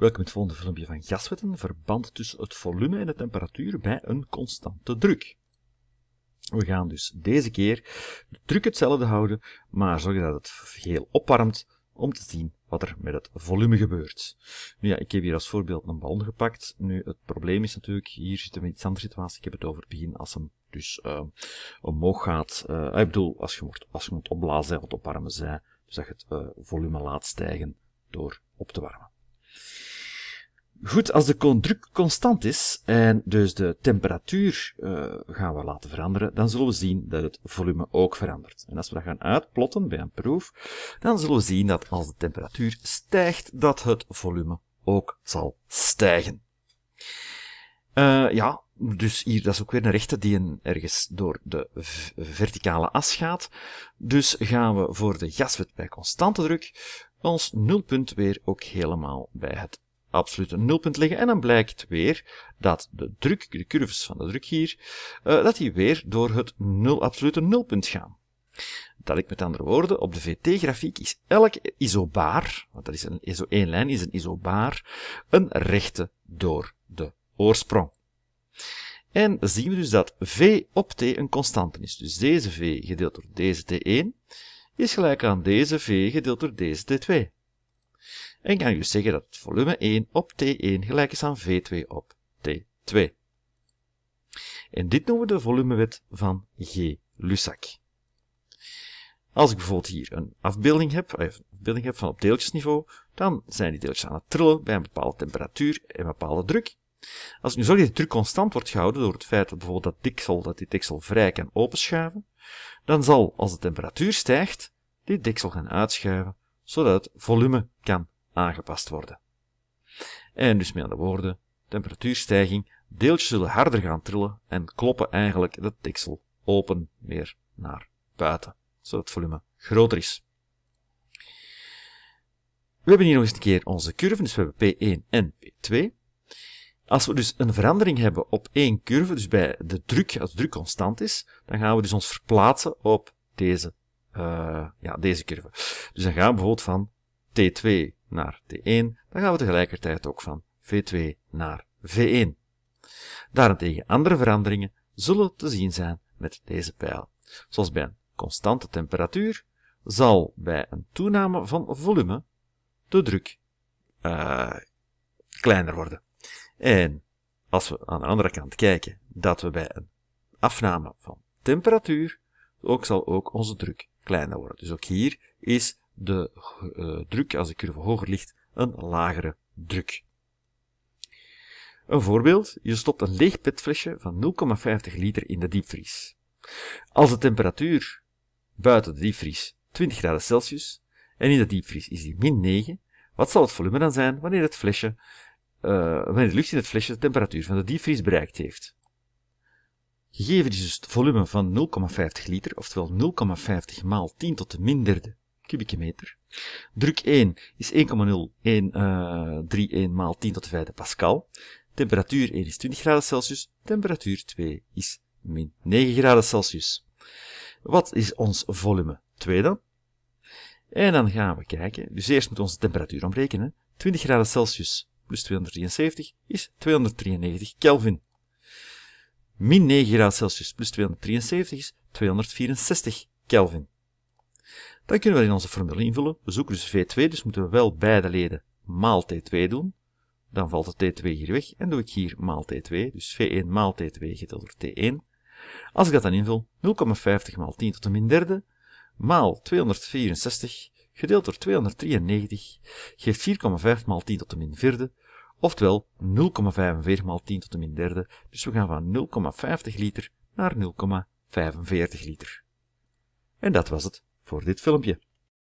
Welkom het volgende filmpje van gaswetten, verband tussen het volume en de temperatuur bij een constante druk. We gaan dus deze keer de druk hetzelfde houden, maar zorgen dat het geheel opwarmt om te zien wat er met het volume gebeurt. Nu ja, ik heb hier als voorbeeld een ballon gepakt. Nu, het probleem is natuurlijk, hier zitten we in iets andere situatie. Ik heb het over het begin als hem dus uh, omhoog gaat. Eh, ik bedoel, als je, moet, als je moet opblazen of opwarmen zij, dus dat je het eh, volume laat stijgen door op te warmen. Goed, als de druk constant is en dus de temperatuur uh, gaan we laten veranderen, dan zullen we zien dat het volume ook verandert. En als we dat gaan uitplotten bij een proef, dan zullen we zien dat als de temperatuur stijgt, dat het volume ook zal stijgen. Uh, ja, dus hier, dat is ook weer een rechte die een, ergens door de verticale as gaat. Dus gaan we voor de gaswet bij constante druk ons nulpunt weer ook helemaal bij het absoluut een nulpunt liggen En dan blijkt weer dat de druk, de curves van de druk hier, eh, dat die weer door het nul, absolute nulpunt gaan. Dat ik met andere woorden, op de VT-grafiek is elk isobaar, want dat is een iso één lijn, is een isobaar, een rechte door de oorsprong. En zien we dus dat V op T een constante is. Dus deze V gedeeld door deze T1 is gelijk aan deze V gedeeld door deze T2 en kan ik dus zeggen dat volume 1 op T1 gelijk is aan V2 op T2. En dit noemen we de volumewet van G-Lussac. Als ik bijvoorbeeld hier een afbeelding heb, een eh, afbeelding heb van op deeltjesniveau, dan zijn die deeltjes aan het trillen bij een bepaalde temperatuur en een bepaalde druk. Als ik nu zorg dat die druk constant wordt gehouden door het feit dat bijvoorbeeld dat deksel, dat die deksel vrij kan openschuiven, dan zal, als de temperatuur stijgt, die deksel gaan uitschuiven, zodat het volume kan aangepast worden. En dus met andere woorden, temperatuurstijging, deeltjes zullen harder gaan trillen en kloppen eigenlijk de deksel open meer naar buiten, zodat het volume groter is. We hebben hier nog eens een keer onze curve, dus we hebben P1 en P2. Als we dus een verandering hebben op één curve, dus bij de druk, als de druk constant is, dan gaan we dus ons verplaatsen op deze, eh, ja, deze curve. Dus dan gaan we bijvoorbeeld van T2 naar T1, dan gaan we tegelijkertijd ook van V2 naar V1. Daarentegen andere veranderingen zullen te zien zijn met deze pijl. Zoals bij een constante temperatuur zal bij een toename van volume de druk uh, kleiner worden. En als we aan de andere kant kijken dat we bij een afname van temperatuur ook zal ook onze druk kleiner worden. Dus ook hier is de eh, druk, als de curve hoger ligt, een lagere druk. Een voorbeeld, je stopt een leeg petflesje van 0,50 liter in de diepvries. Als de temperatuur buiten de diepvries 20 graden Celsius en in de diepvries is die min 9, wat zal het volume dan zijn wanneer het flesje, uh, wanneer de lucht in het flesje de temperatuur van de diepvries bereikt heeft? Gegeven is dus het volume van 0,50 liter, oftewel 0,50 maal 10 tot de minderde kubieke meter. Druk 1 is 1,0131 eh, maal 10 tot de 5 pascal. Temperatuur 1 is 20 graden Celsius. Temperatuur 2 is min 9 graden Celsius. Wat is ons volume 2 dan? En dan gaan we kijken. Dus eerst moeten we onze temperatuur omrekenen. 20 graden Celsius plus 273 is 293 Kelvin. Min 9 graden Celsius plus 273 is 264 Kelvin. Dan kunnen we in onze formule invullen. We zoeken dus V2, dus moeten we wel beide leden maal T2 doen. Dan valt de T2 hier weg en doe ik hier maal T2, dus V1 maal T2 gedeeld door T1. Als ik dat dan invul, 0,50 maal 10 tot de min derde, maal 264, gedeeld door 293, geeft 4,5 maal 10 tot de min vierde, oftewel 0,45 maal 10 tot de min derde, dus we gaan van 0,50 liter naar 0,45 liter. En dat was het voor dit filmpje.